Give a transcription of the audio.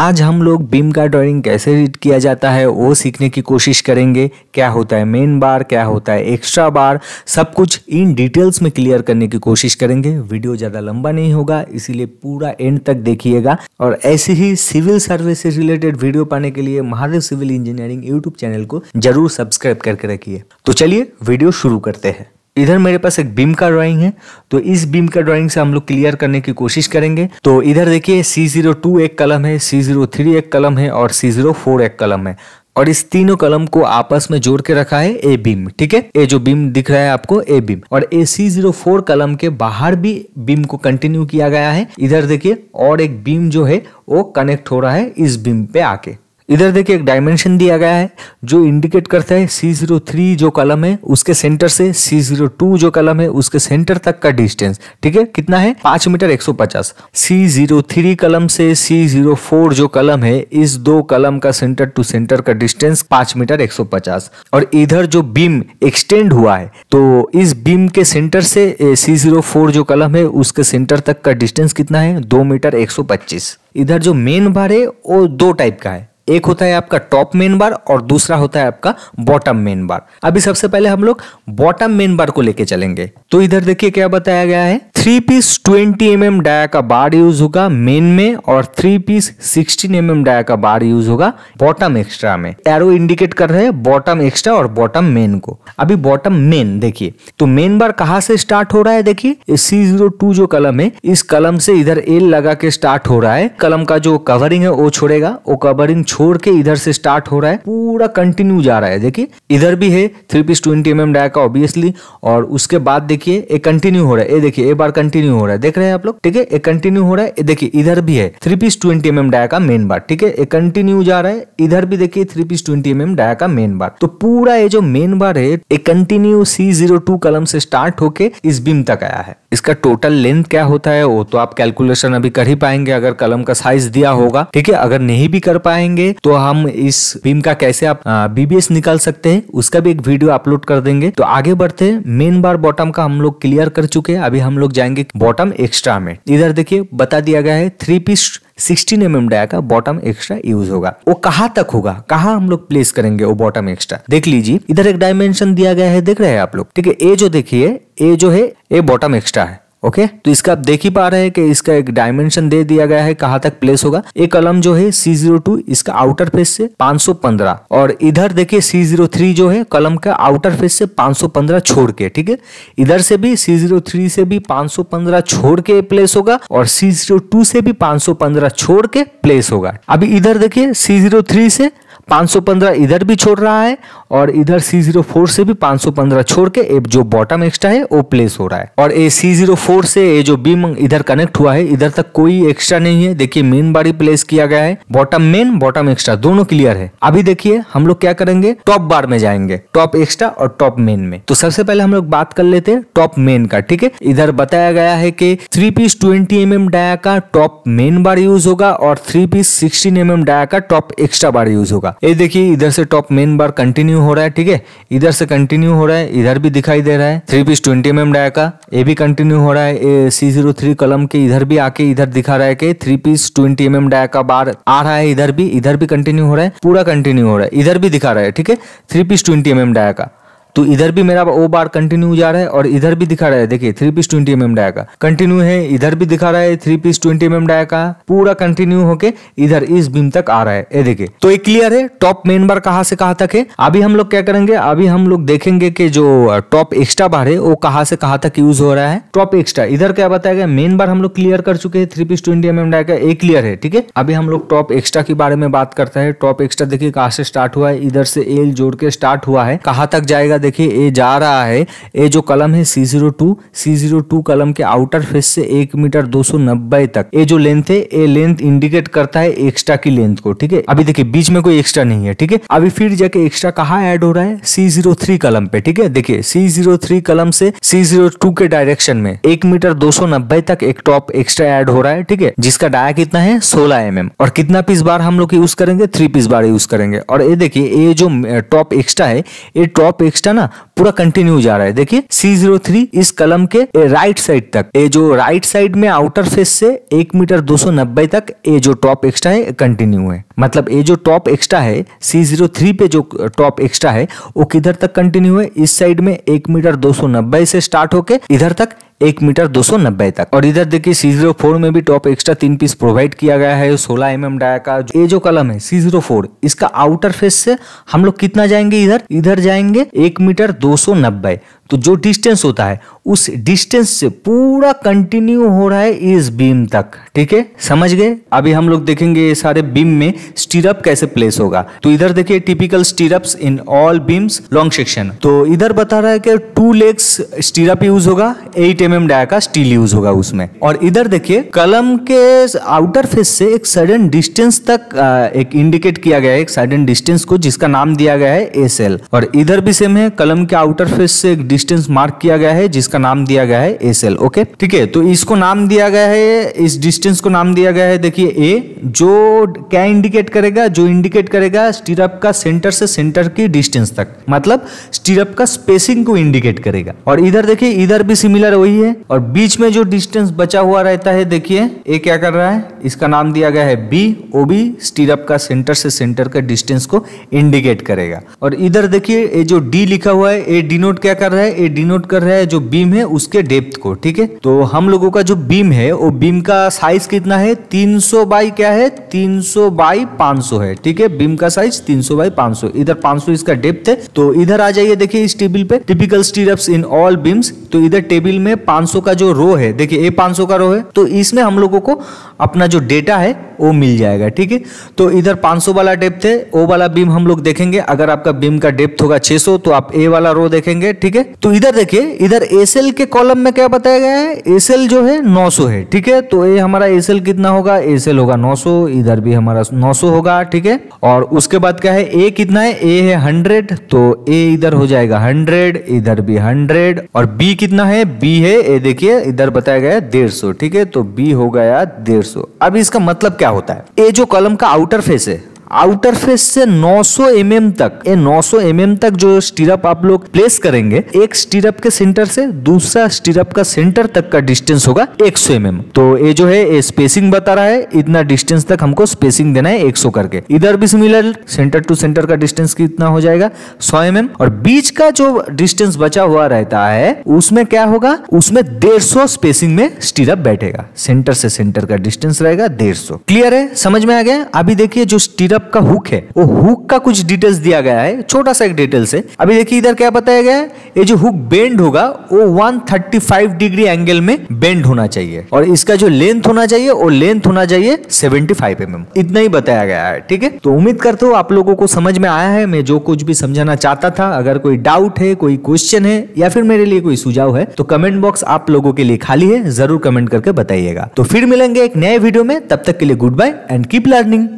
आज हम लोग बीम का ड्राइंग कैसे रीड किया जाता है वो सीखने की कोशिश करेंगे क्या होता है मेन बार क्या होता है एक्स्ट्रा बार सब कुछ इन डिटेल्स में क्लियर करने की कोशिश करेंगे वीडियो ज़्यादा लंबा नहीं होगा इसीलिए पूरा एंड तक देखिएगा और ऐसे ही सिविल सर्विस से रिलेटेड वीडियो पाने के लिए Mahadev civil engineering YouTube channel को जरूर सब्सक्राइब करके रखिए तो चलिए वीडियो शुरू करते हैं इधर मेरे पास एक बीम का ड्राइंग है तो इस बीम का ड्राइंग से हम लोग क्लियर करने की कोशिश करेंगे तो इधर देखिए C02 एक कलम है C03 एक कलम है और C04 एक कलम है और इस तीनों कलम को आपस में जोड़ के रखा है ए बीम ठीक है ए जो बीम दिख रहा है आपको ए बीम और ए सी जीरो फोर कलम के बाहर भी बीम को कंटिन्यू किया गया है इधर देखिए और एक बीम जो है वो कनेक्ट हो रहा है इस बीम पे आके इधर देखिए एक डायमेंशन दिया गया है जो इंडिकेट करता है सी जीरो थ्री जो कलम है उसके सेंटर से सी जीरो टू जो कलम है उसके सेंटर तक का डिस्टेंस ठीक है कितना है पांच मीटर एक सौ पचास सी जीरो थ्री कलम से सी जीरो फोर जो कलम है इस दो कलम का सेंटर टू सेंटर का डिस्टेंस पांच मीटर एक सौ पचास और इधर जो बीम एक्सटेंड हुआ है तो इस बीम के सेंटर से सी जीरो फोर जो कलम है उसके सेंटर तक का डिस्टेंस कितना है दो मीटर एक सौ पच्चीस इधर जो मेन बार है वो दो टाइप का है एक होता है आपका टॉप मेन बार और दूसरा होता है आपका बॉटम मेन बार अभी सबसे पहले हम लोग बॉटम मेन बार को लेके चलेंगे तो इधर देखिए क्या बताया गया है three piece 20 M M dia का बार यूज होगा मेन में और three piece 16 M M dia का बार यूज होगा बॉटम एक्स्ट्रा में एरो इंडिकेट कर रहे हैं बॉटम एक्स्ट्रा और बॉटम मेन को अभी बॉटम मेन देखिए तो मेन बार कहा से स्टार्ट हो रहा है देखिए सी जीरो टू जो कलम है इस कलम से इधर एल लगा के स्टार्ट हो रहा है कलम का जो कवरिंग है वो छोड़ेगा वो कवरिंग छोड़ के इधर से स्टार्ट हो रहा है पूरा कंटिन्यू जा रहा है देखिए इधर भी है three piece twenty M M dia का ऑब्वियसली और उसके बाद देखिए ये कंटिन्यू हो रहा है ये देखिए बार बार कंटिन्यू हो रहा है देख रहे हैं आप लोग ठीक है एक कंटिन्यू हो रहा है देखिए इधर भी है three piece twenty M dia का मेन बार ठीक है एक कंटिन्यू जा रहा है इधर भी देखिए three piece twenty M dia का मेन बार तो पूरा ये जो मेन बार है एक कंटिन्यू सी जीरो टू कलम से स्टार्ट होके इस बीम तक आया है इसका टोटल लेंथ क्या होता है वो तो आप कैलकुलेशन अभी कर ही पाएंगे अगर कलम का साइज दिया होगा ठीक है अगर नहीं भी कर पाएंगे तो हम इस बीम का कैसे आप बीबीएस निकाल सकते हैं उसका भी एक वीडियो अपलोड कर देंगे तो आगे बढ़ते हैं मेन बार बॉटम का हम लोग क्लियर कर चुके हैं अभी हम लोग जाएंगे बॉटम एक्स्ट्रा में इधर देखिए बता दिया गया है three piece sixteen M M dia का बॉटम एक्स्ट्रा यूज होगा वो कहाँ तक होगा कहाँ हम लोग प्लेस करेंगे वो बॉटम एक्स्ट्रा देख लीजिए इधर एक डायमेंशन दिया गया है देख रहे हैं आप लोग ठीक है ए जो देखिए ए जो है ए बॉटम एक्स्ट्रा है ओके तो इसका आप देख ही पा रहे हैं कि इसका एक डायमेंशन दे दिया गया है कहां तक प्लेस होगा ये कलम जो है सी जीरो टू इसका आउटर फेस से 515 और इधर देखिए सी जीरो थ्री जो है कलम का आउटर फेस से 515 छोड़ के ठीक है इधर से भी सी जीरो थ्री से भी 515 छोड़ के प्लेस होगा और सी जीरो टू से भी 515 छोड़ के प्लेस होगा अभी इधर देखिए सी जीरो थ्री से 515 इधर भी छोड़ रहा है और इधर C04 से भी 515 छोड़ के जो बॉटम एक्स्ट्रा है वो प्लेस हो रहा है और ए फोर से ये जो बीम इधर कनेक्ट हुआ है इधर तक कोई एक्स्ट्रा नहीं है देखिए मेन बारी प्लेस किया गया है बॉटम मेन बॉटम एक्स्ट्रा दोनों क्लियर है अभी देखिए हम लोग क्या करेंगे टॉप बार में जाएंगे टॉप एक्स्ट्रा और टॉप मेन में तो सबसे पहले हम लोग बात कर लेते हैं टॉप मेन का ठीक है इधर बताया गया है कि three piece twenty M dia का टॉप मेन बार यूज होगा और three piece sixteen M dia का टॉप एक्स्ट्रा बार यूज होगा ये देखिए इधर से टॉप मेन बार कंटिन्यू हो रहा है ठीक है इधर से कंटिन्यू हो रहा है इधर भी दिखाई दे रहा है three piece twenty M dia का ये भी कंटिन्यू हो रहा है सी जीरो थ्री कलम के इधर भी आके इधर दिखा रहा है कि three piece twenty M dia का बार आ रहा है इधर भी इधर भी कंटिन्यू हो रहा है पूरा कंटिन्यू हो रहा है इधर भी दिखा रहा है ठीक है three piece twenty M dia का तो इधर भी मेरा ओ बार कंटिन्यू जा रहा है और इधर भी दिखा रहा है देखिए three piece twenty M dia का कंटिन्यू है इधर भी दिखा रहा है three piece twenty M dia का पूरा कंटिन्यू होके इधर इस बीम तक आ रहा है ये देखिए तो एक क्लियर है टॉप मेन बार कहा से कहा तक है अभी हम लोग क्या करेंगे अभी हम लोग देखेंगे कि जो टॉप एक्स्ट्रा बार है वो कहा से कहा तक यूज हो रहा है टॉप एक्स्ट्रा इधर क्या बताया गया मेन बार हम लोग क्लियर कर चुके हैं three piece twenty M dia का एक क्लियर है ठीक है अभी हम लोग टॉप एक्स्ट्रा के बारे में बात करते हैं टॉप एक्स्ट्रा देखिए कहा से स्टार्ट हुआ है इधर से एल जोड़ के स्टार्ट हुआ है कहा तक जाएगा है देखिए ये जा रहा है ये जो कलम है C zero two C zero two column के आउटर फेस से एक मीटर दो सौ नब्बे तक ये जो लेंथ है ये लेंथ इंडिकेट करता है एक्स्ट्रा की लेंथ को ठीक है अभी देखिए बीच में कोई एक्स्ट्रा नहीं है ठीक है अभी फिर जाके एक्स्ट्रा कहाँ एड हो रहा है सी जीरो थ्री कलम पे ठीक है देखिए सी जीरो थ्री कलम से सी जीरो टू के डायरेक्शन में एक मीटर दो सौ नब्बे तक एक टॉप एक्स्ट्रा एड हो रहा है ठीक है जिसका डाया कितना है सोलह एम mm. और कितना पीस बार हम लोग यूज करेंगे थ्री पीस बार यूज करेंगे और ये देखिए ये जो टॉप एक्स्ट्रा है ये टॉप एक्स्ट्रा इसका ना पूरा कंटिन्यू जा रहा है देखिए सी जीरो थ्री इस कलम के राइट साइड तक ये जो राइट साइड में आउटर फेस से एक मीटर दो सौ नब्बे तक ये जो टॉप एक्स्ट्रा है कंटिन्यू है मतलब ये जो टॉप एक्स्ट्रा है सी जीरो थ्री पे जो टॉप एक्स्ट्रा है वो किधर तक कंटिन्यू है इस साइड में एक मीटर दो सौ नब्बे से स्टार्ट होके इधर तक एक मीटर नब्बे तक और इधर देखिए सी जीरो फोर में भी टॉप एक्स्ट्रा तीन पीस प्रोवाइड किया गया है सोलह एम एम डाया का ये जो कलम है सी जीरो फोर इसका आउटर फेस से हम लोग कितना जाएंगे इधर इधर जाएंगे एक मीटर दो सौ नब्बे तो जो डिस्टेंस होता है उस डिस्टेंस से पूरा कंटिन्यू हो रहा है इस बीम तक ठीक है समझ गए अभी हम लोग देखेंगे ये सारे बीम में स्टीरअप कैसे प्लेस होगा तो इधर देखिए typical stirrup in all beams long section तो इधर बता रहा है कि टू लेग्स स्टीरअप यूज होगा एट एम एम का स्टील यूज होगा उसमें और इधर देखिए कलम के आउटर फेस से एक सडन डिस्टेंस तक एक इंडिकेट किया गया है एक सडन डिस्टेंस को जिसका नाम दिया गया है एस और इधर भी सेम है कलम के आउटर फेस से एक डिस्टेंस मार्क किया गया है जिसका नाम दिया गया है एस एल ओके ठीक है तो इसको नाम दिया गया है इस डिस्टेंस को नाम दिया गया है देखिए ए जो क्या इंडिकेट करेगा जो इंडिकेट करेगा स्टीरअप का सेंटर से सेंटर की डिस्टेंस तक मतलब स्टीरअप का स्पेसिंग को इंडिकेट करेगा और इधर देखिए इधर भी सिमिलर वही है और बीच में जो डिस्टेंस बचा हुआ रहता है देखिए ए क्या कर रहा है इसका नाम दिया गया है बी ओ बी स्टीरअप का सेंटर से सेंटर का डिस्टेंस को इंडिकेट करेगा और इधर देखिए ये जो डी लिखा हुआ है ए डिनोट क्या कर रहा है है ये डिनोट कर रहा है जो बीम है उसके डेप्थ को ठीक है तो हम लोगों का जो बीम है वो बीम का साइज कितना है 300 बाई क्या है 300 बाई 500 है ठीक है बीम का साइज 300 बाई 500 इधर 500 इसका डेप्थ है तो इधर आ जाइए देखिए इस टेबल पे typical stirrups in all beams तो इधर टेबल में पांच का जो रो है देखिये ये पांच का रो है तो इसमें हम लोगों को अपना जो डेटा है वो मिल जाएगा ठीक है तो इधर 500 वाला डेप्थ है ओ वाला बीम हम लोग देखेंगे अगर आपका बीम का डेप्थ होगा 600 तो आप ए वाला रो देखेंगे ठीक है तो इधर देखिए इधर एस के कॉलम में क्या बताया गया है एस जो है नौ है ठीक है तो ये हमारा एस कितना होगा एस होगा नौ इधर भी हमारा नौ होगा ठीक है और उसके बाद क्या है ए कितना है ए है हंड्रेड तो ए इधर हो जाएगा हंड्रेड इधर भी हंड्रेड और बी कितना है बी है ए देखिए इधर बताया गया है डेढ़ ठीक है तो बी हो गया डेढ़ अब इसका मतलब क्या होता है ये जो कलम का आउटर फेस है आउटर फेस से 900 सौ mm तक ये 900 सौ mm तक जो स्टीरअप आप लोग प्लेस करेंगे एक स्टीरअप के सेंटर से दूसरा स्टीरअप का सेंटर तक का डिस्टेंस होगा 100 सौ mm तो ये जो है ये स्पेसिंग बता रहा है इतना डिस्टेंस तक हमको स्पेसिंग देना है 100 करके इधर भी सिमिलर सेंटर टू सेंटर का डिस्टेंस कितना हो जाएगा सौ एम mm, और बीच का जो डिस्टेंस बचा हुआ रहता है उसमें क्या होगा उसमें डेढ़ स्पेसिंग में स्टीरअप बैठेगा सेंटर से सेंटर का डिस्टेंस रहेगा डेढ़ क्लियर है समझ में आ गया अभी देखिए जो स्टीरअप गुलाब का हुक है वो हुक का कुछ डिटेल्स दिया गया है छोटा सा एक डिटेल्स है अभी देखिए इधर क्या बताया गया है ये जो हुक बेंड होगा वो 135 डिग्री एंगल में बेंड होना चाहिए और इसका जो लेंथ होना चाहिए वो लेंथ होना चाहिए 75 फाइव mm. इतना ही बताया गया है ठीक है तो उम्मीद करते हो आप लोगों को समझ में आया है मैं जो कुछ भी समझाना चाहता था अगर कोई डाउट है कोई क्वेश्चन है या फिर मेरे लिए कोई सुझाव है तो कमेंट बॉक्स आप लोगों के लिए खाली है जरूर कमेंट करके बताइएगा तो फिर मिलेंगे एक नए वीडियो में तब तक के लिए goodbye and keep learning